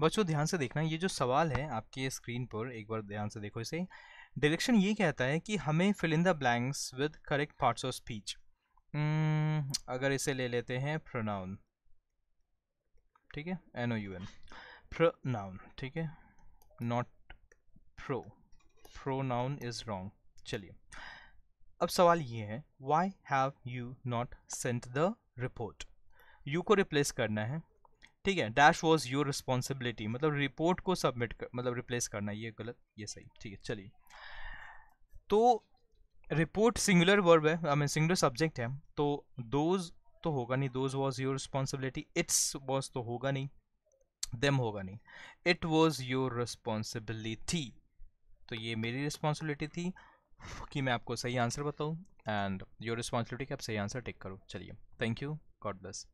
बच्चों ध्यान से देखना ये जो सवाल है आपके स्क्रीन पर एक बार ध्यान से देखो इसे डायरेक्शन ये कहता है कि हमें fill in the blanks with correct parts of speech अगर इसे ले लेते हैं प्रोनाउन ठीक है N O U N pronoun ठीक है not pro pronoun is wrong चलिए अब सवाल ये है why have you not sent the report you को रिप्लेस करना है ठीक है डैश वॉज योर रिस्पॉन्सिबिलिटी मतलब रिपोर्ट को सबमिट कर मतलब रिप्लेस करना ये गलत ये सही ठीक है चलिए तो रिपोर्ट सिंगुलर वर्ब है आई मीन सिंगुलर सब्जेक्ट है तो दोज तो होगा नहीं those was your responsibility it's was तो होगा नहीं देम होगा नहीं इट वॉज योर रिस्पॉन्सिबिलिटी तो ये मेरी रिस्पॉन्सिबिलिटी थी कि मैं आपको सही आंसर बताऊँ एंड योर रिस्पॉन्सिबिलिटी कि आप सही आंसर टिक करो चलिए थैंक यू गॉड ब्लेस